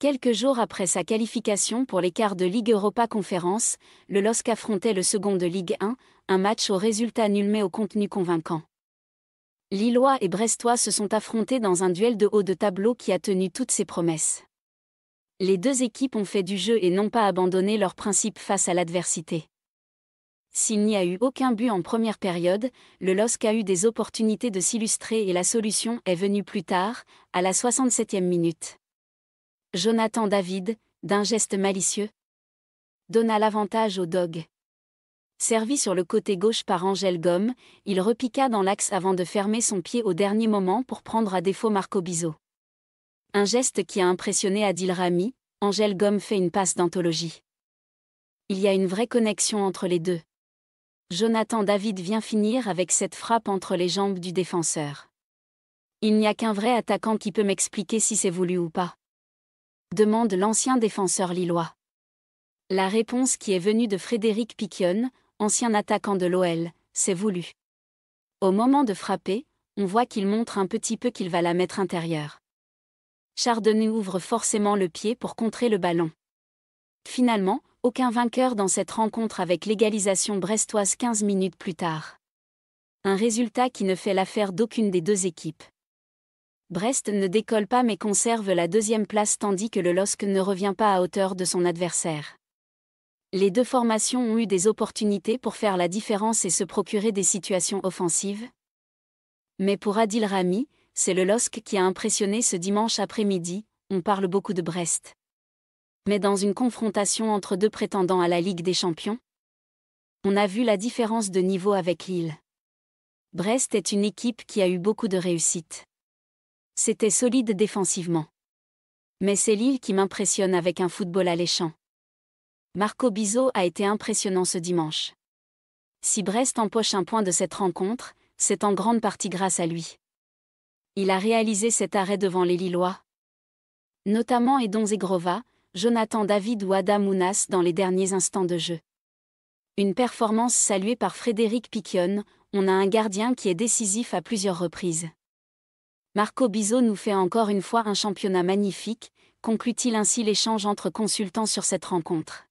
Quelques jours après sa qualification pour les quarts de Ligue Europa Conférence, le LOSC affrontait le second de Ligue 1, un match au résultat nul mais au contenu convaincant. Lillois et Brestois se sont affrontés dans un duel de haut de tableau qui a tenu toutes ses promesses. Les deux équipes ont fait du jeu et n'ont pas abandonné leurs principes face à l'adversité. S'il n'y a eu aucun but en première période, le LOSC a eu des opportunités de s'illustrer et la solution est venue plus tard, à la 67e minute. Jonathan David, d'un geste malicieux, donna l'avantage au dog. Servi sur le côté gauche par Angèle Gomme, il repiqua dans l'axe avant de fermer son pied au dernier moment pour prendre à défaut Marco Bizot. Un geste qui a impressionné Adil Rami, Angèle Gomme fait une passe d'anthologie. Il y a une vraie connexion entre les deux. Jonathan David vient finir avec cette frappe entre les jambes du défenseur. Il n'y a qu'un vrai attaquant qui peut m'expliquer si c'est voulu ou pas demande l'ancien défenseur lillois. La réponse qui est venue de Frédéric Piquion, ancien attaquant de l'OL, c'est voulu. Au moment de frapper, on voit qu'il montre un petit peu qu'il va la mettre intérieure. Chardonnay ouvre forcément le pied pour contrer le ballon. Finalement, aucun vainqueur dans cette rencontre avec l'égalisation brestoise 15 minutes plus tard. Un résultat qui ne fait l'affaire d'aucune des deux équipes. Brest ne décolle pas mais conserve la deuxième place tandis que le LOSC ne revient pas à hauteur de son adversaire. Les deux formations ont eu des opportunités pour faire la différence et se procurer des situations offensives. Mais pour Adil Rami, c'est le LOSC qui a impressionné ce dimanche après-midi, on parle beaucoup de Brest. Mais dans une confrontation entre deux prétendants à la Ligue des Champions, on a vu la différence de niveau avec Lille. Brest est une équipe qui a eu beaucoup de réussite. C'était solide défensivement. Mais c'est Lille qui m'impressionne avec un football alléchant. Marco Bizot a été impressionnant ce dimanche. Si Brest empoche un point de cette rencontre, c'est en grande partie grâce à lui. Il a réalisé cet arrêt devant les Lillois. Notamment Edon Zegrova, Jonathan David ou Adam Mounas dans les derniers instants de jeu. Une performance saluée par Frédéric Piquion, on a un gardien qui est décisif à plusieurs reprises. Marco Bizot nous fait encore une fois un championnat magnifique, conclut-il ainsi l'échange entre consultants sur cette rencontre.